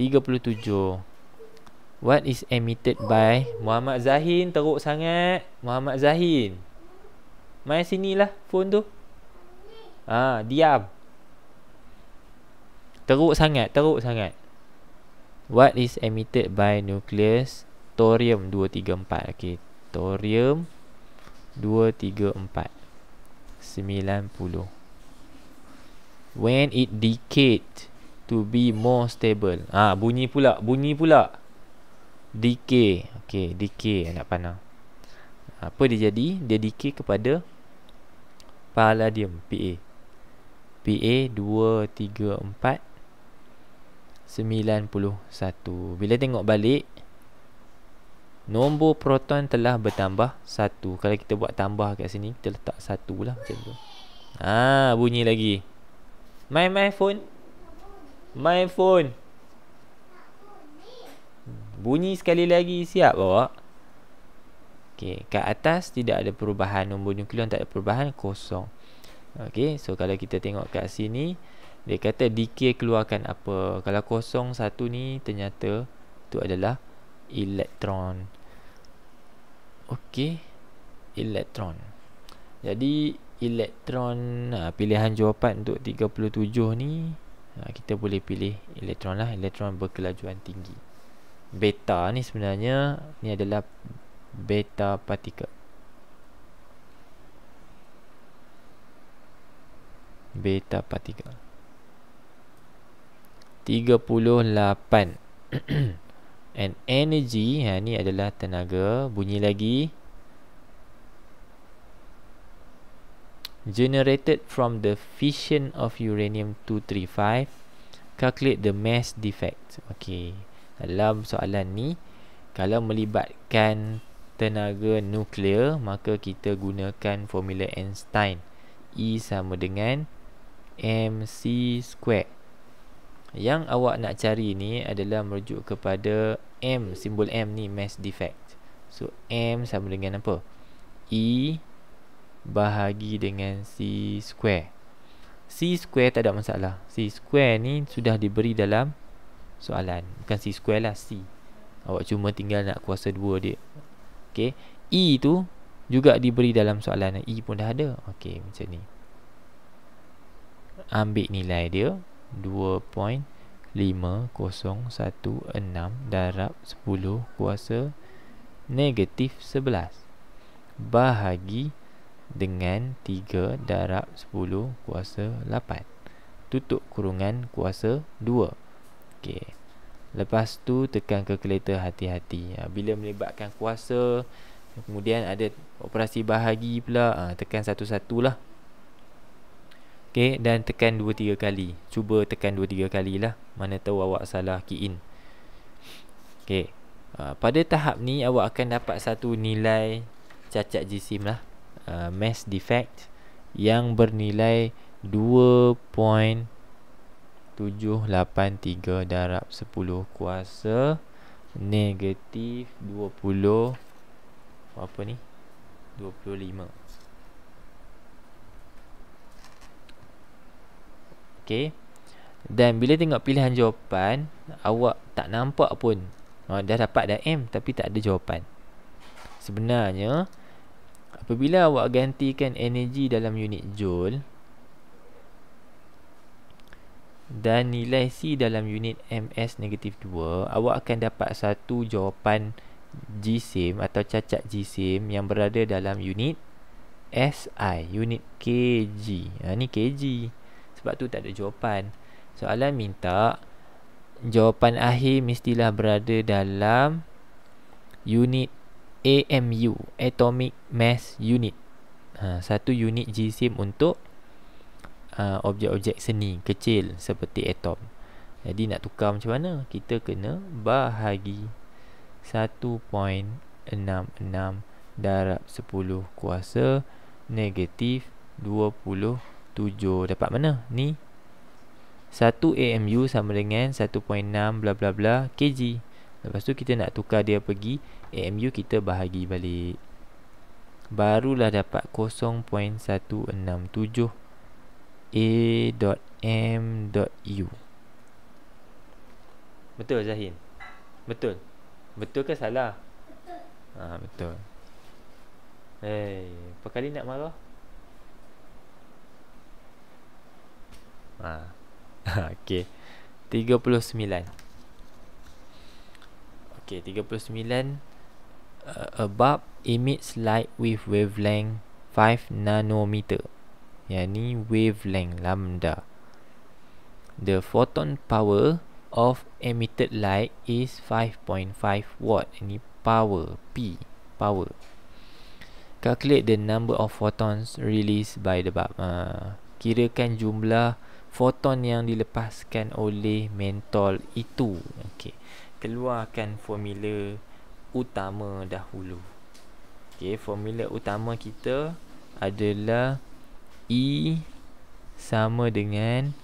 37 what is emitted by Muhammad Zahin teruk sangat Muhammad Zahin mai lah phone tu ah diam teruk sangat teruk sangat what is emitted by nucleus thorium 234 okey thorium 234 90 when it decayed to be more stable ah ha, bunyi pula bunyi pula decay okey decay anak panah apa dia jadi dia decay kepada palladium pa pa 234 91 Bila tengok balik Nombor proton telah bertambah satu. Kalau kita buat tambah kat sini Kita letak 1 lah macam tu Haa bunyi lagi My my phone My phone Bunyi sekali lagi siap bawa Okay kat atas tidak ada perubahan Nombor nukleon tak ada perubahan kosong Okay so kalau kita tengok kat sini Dia kata decay keluarkan apa Kalau kosong satu ni ternyata Itu adalah elektron Okey. Elektron. Jadi elektron ha, pilihan jawapan untuk 37 ni ha, kita boleh pilih elektron lah. Elektron berkelajuan tinggi. Beta ni sebenarnya ni adalah beta partikel. Beta partikel. 38. <clears throat> and energy ha ni adalah tenaga bunyi lagi generated from the fission of uranium 235 calculate the mass defect okey dalam soalan ni kalau melibatkan tenaga nuklear maka kita gunakan formula Einstein E sama dengan MC square yang awak nak cari ni adalah merujuk kepada M Simbol M ni mass defect So M sama dengan apa? E Bahagi dengan C square C square tak ada masalah C square ni sudah diberi dalam Soalan Bukan C square lah C Awak cuma tinggal nak kuasa dua dia Okay E tu Juga diberi dalam soalan E pun dah ada Okay macam ni Ambil nilai dia 5016 darab 10 kuasa negatif 11 bahagi dengan 3 darab 10 kuasa 8 tutup kurungan kuasa 2 Okay, lepas tu tekan kalkulator hati-hati ha, bila melibatkan kuasa kemudian ada operasi bahagi pula ha, tekan satu-satulah Okay, dan tekan 2-3 kali. Cuba tekan 2-3 kali lah. Mana tahu awak salah key in. Okay. Uh, pada tahap ni, awak akan dapat satu nilai cacat jisim lah. Uh, mass defect yang bernilai 2.783 darab 10 kuasa negatif 20 apa ni? 25. Okay Dan bila tengok pilihan jawapan Awak tak nampak pun uh, Dah dapat dah M Tapi tak ada jawapan Sebenarnya Apabila awak gantikan energi dalam unit Joule Dan nilai C dalam unit MS negatif 2 Awak akan dapat satu jawapan G-SIM atau cacat G-SIM yang berada dalam unit SI, unit KG ha, KG sebab tu tak ada jawapan soalan minta jawapan akhir mestilah berada dalam unit AMU atomic mass unit ha, satu unit gsim untuk ha, objek-objek uh, seni kecil seperti atom jadi nak tukar macam mana kita kena bahagi 1.66 darab 10 kuasa negatif 20 1.7 dapat mana ni 1 AMU sama dengan 1.6 bla bla bla kg lepas tu kita nak tukar dia pergi AMU kita bahagi balik barulah dapat 0.167 a.m.u betul Zahin betul betul ke salah betul ah ha, betul Hei, eh, hey, apa kali nak marah ha. <laughs> Okey 39 Okey 39 uh, A bulb emits light with wavelength 5 nanometer Yang ni wavelength lambda The photon power of emitted light is 5.5 watt Ini power P Power Calculate the number of photons released by the bulb uh, Kirakan jumlah foton yang dilepaskan oleh mentol itu. Okey. Keluarkan formula utama dahulu. Okey, formula utama kita adalah E sama dengan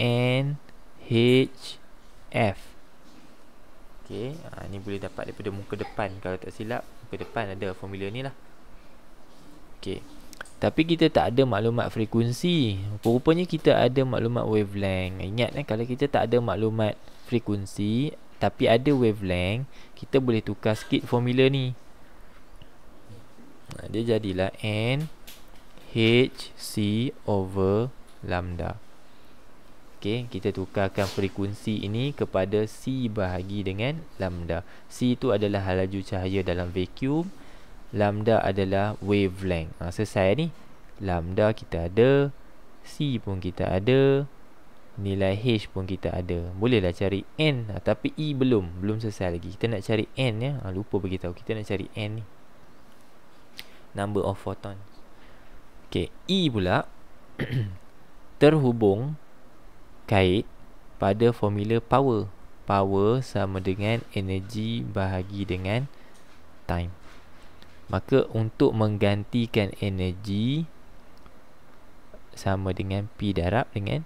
N H F. Okey, ha, ni boleh dapat daripada muka depan kalau tak silap. Muka depan ada formula ni lah. Okey tapi kita tak ada maklumat frekuensi rupanya kita ada maklumat wavelength ingat eh kalau kita tak ada maklumat frekuensi tapi ada wavelength kita boleh tukar sikit formula ni dia jadilah n h c over lambda Okay, kita tukarkan frekuensi ini kepada C bahagi dengan lambda C itu adalah halaju cahaya dalam vacuum lambda adalah wavelength. Ha, selesai ni. Lambda kita ada. C pun kita ada. Nilai H pun kita ada. Bolehlah cari N. Ha, tapi E belum. Belum selesai lagi. Kita nak cari N ya. Ha, lupa tahu Kita nak cari N ni. Number of photons. Okay. E pula. <clears throat> terhubung. Kait. Pada formula power. Power sama dengan energy bahagi dengan time maka untuk menggantikan energi sama dengan P darab dengan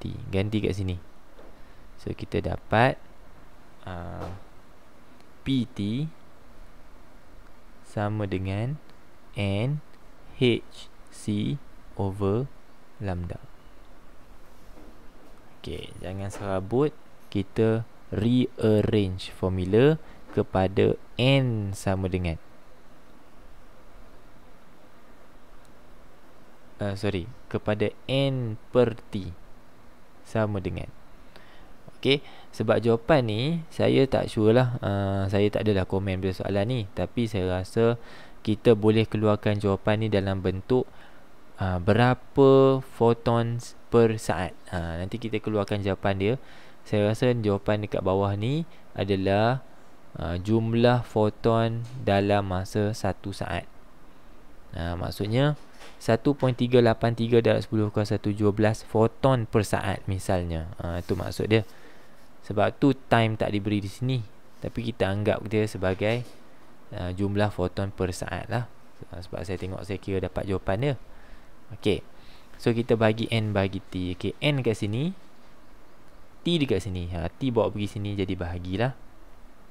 T ganti kat sini so kita dapat uh, t sama dengan N h c over lambda Okay, jangan serabut kita rearrange formula kepada N sama dengan uh, sorry kepada n per t sama dengan Okay. Sebab jawapan ni Saya tak sure lah uh, Saya tak adalah komen pada soalan ni Tapi saya rasa Kita boleh keluarkan jawapan ni dalam bentuk uh, Berapa foton per saat uh, Nanti kita keluarkan jawapan dia Saya rasa jawapan dekat bawah ni Adalah uh, Jumlah foton dalam masa satu saat uh, Maksudnya 1.383 darab 10 kuasa 17 foton per saat misalnya. Ha, itu maksud dia. Sebab tu time tak diberi di sini. Tapi kita anggap dia sebagai uh, jumlah foton per saat lah. Ha, sebab saya tengok saya kira dapat jawapan dia. Okay. So kita bagi N bagi T. Okay. N kat sini. T dekat sini. Ha, T bawa pergi sini jadi bahagilah.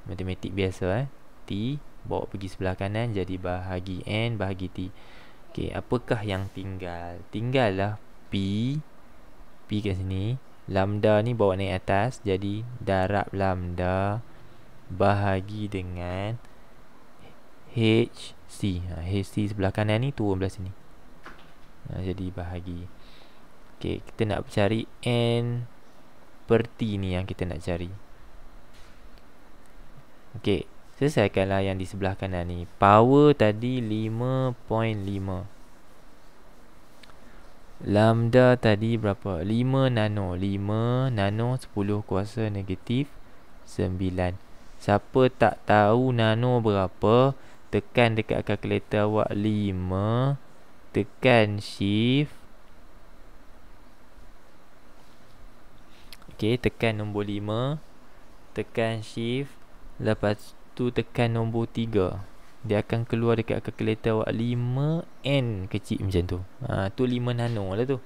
Matematik biasa eh. T bawa pergi sebelah kanan jadi bahagi N bahagi T. Okey, apakah yang tinggal? Tinggallah P P kat sini Lambda ni bawa naik atas Jadi darab lambda Bahagi dengan HC HC ha, sebelah kanan ni turun belah sini ha, Jadi bahagi Okey, kita nak cari N Per T ni yang kita nak cari Okey, Selesaikanlah yang di sebelah kanan ni Power tadi 5.5 Lambda tadi berapa? 5 nano 5 nano 10 kuasa negatif 9 Siapa tak tahu nano berapa Tekan dekat kalkulator awak 5 Tekan shift Okay, tekan nombor 5 Tekan shift Lepas tu tekan nombor 3 dia akan keluar dekat calculator awak 5n kecil macam tu ha, tu 5 nano lah tu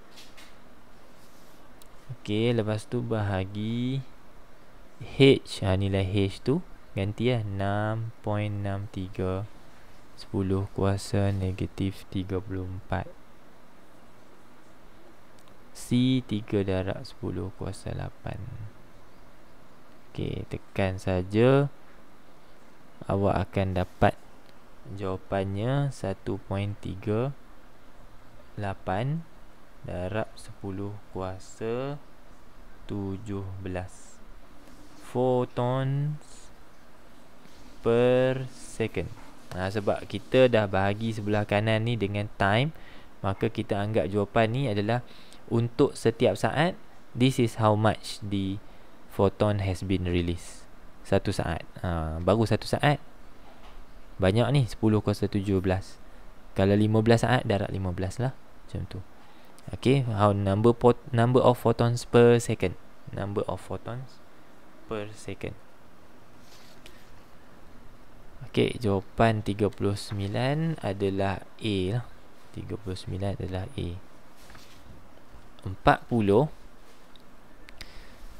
ok lepas tu bahagi h ha, nilai h tu ganti lah 6.63 10 kuasa negatif 34 C 3 darab 10 kuasa 8 Ok tekan saja awak akan dapat jawapannya 1.38 darab 10 kuasa 17 photons per second nah, ha, sebab kita dah bahagi sebelah kanan ni dengan time maka kita anggap jawapan ni adalah untuk setiap saat this is how much the photon has been released satu saat ha, Baru satu saat Banyak ni 10 kuasa 17 Kalau 15 saat Darat 15 lah Macam tu Okay How number pot, number of photons per second Number of photons Per second Okay Jawapan 39 Adalah A lah 39 adalah A 40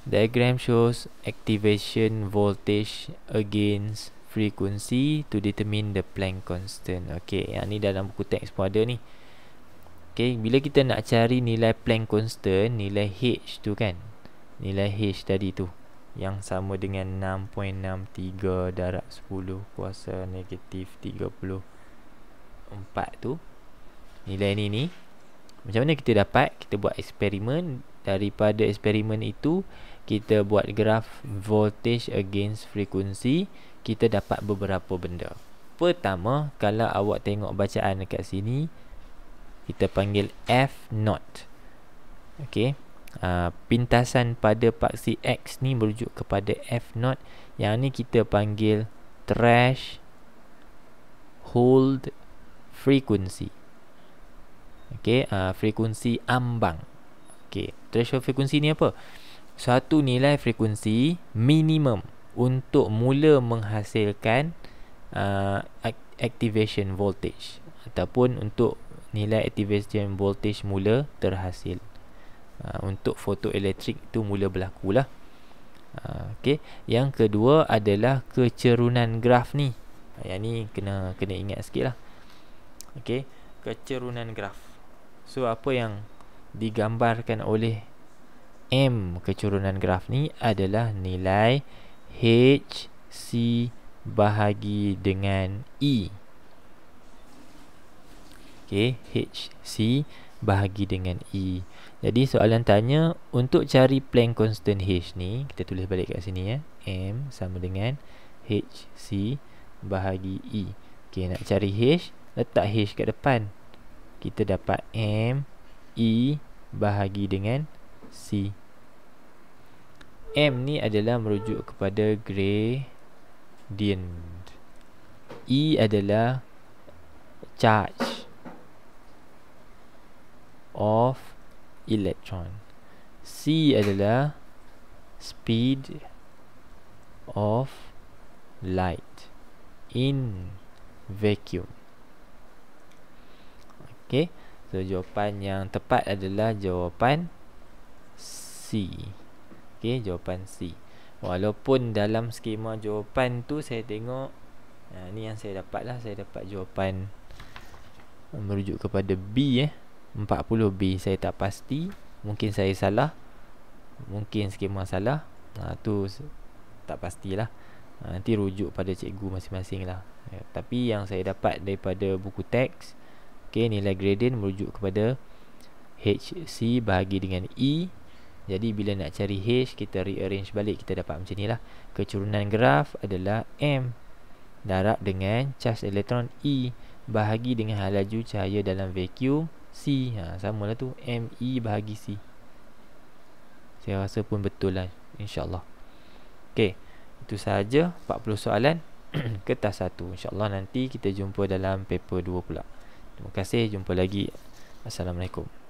Diagram shows activation voltage against frequency to determine the Planck constant. Okay, yang ni dalam buku teks pun ada ni. Okay, bila kita nak cari nilai Planck constant, nilai H tu kan. Nilai H tadi tu. Yang sama dengan 6.63 darab 10 kuasa negatif 34 tu. Nilai ni ni. Macam mana kita dapat? Kita buat eksperimen. Daripada eksperimen itu, kita buat graf voltage against frequency kita dapat beberapa benda pertama kalau awak tengok bacaan dekat sini kita panggil F not ok uh, ah, pintasan pada paksi X ni merujuk kepada F not yang ni kita panggil trash hold frequency ok uh, ah, frequency ambang ok threshold frequency ni apa satu nilai frekuensi minimum untuk mula menghasilkan uh, activation voltage ataupun untuk nilai activation voltage mula terhasil uh, untuk fotoelektrik itu mula berlaku lah uh, okay. yang kedua adalah kecerunan graf ni yang ni kena kena ingat sikit lah okay. kecerunan graf so apa yang digambarkan oleh M kecurunan graf ni adalah nilai h c bahagi dengan E. Okay, h c bahagi dengan E. Jadi soalan tanya, untuk cari Planck constant H ni, kita tulis balik kat sini ya. M sama dengan h c bahagi E. Okay, nak cari H, letak H kat depan. Kita dapat M E bahagi dengan E. C M ni adalah merujuk kepada gradient E adalah charge of electron C adalah speed of light in vacuum Okay, so jawapan yang tepat adalah jawapan C. Okey, jawapan C. Walaupun dalam skema jawapan tu saya tengok ha, ni yang saya dapat lah saya dapat jawapan merujuk kepada B eh. 40B saya tak pasti, mungkin saya salah. Mungkin skema salah. Ha tu tak pastilah. Ha, nanti rujuk pada cikgu masing-masing lah ya, Tapi yang saya dapat daripada buku teks okay, Nilai gradient merujuk kepada HC bahagi dengan E jadi bila nak cari H Kita rearrange balik Kita dapat macam ni lah Kecurunan graf adalah M Darab dengan charge elektron E Bahagi dengan halaju cahaya dalam vacuum C ha, Sama lah tu M E bahagi C Saya rasa pun betul lah InsyaAllah Okay Itu sahaja 40 soalan <clears throat> Kertas 1 InsyaAllah nanti kita jumpa dalam paper 2 pula Terima kasih Jumpa lagi Assalamualaikum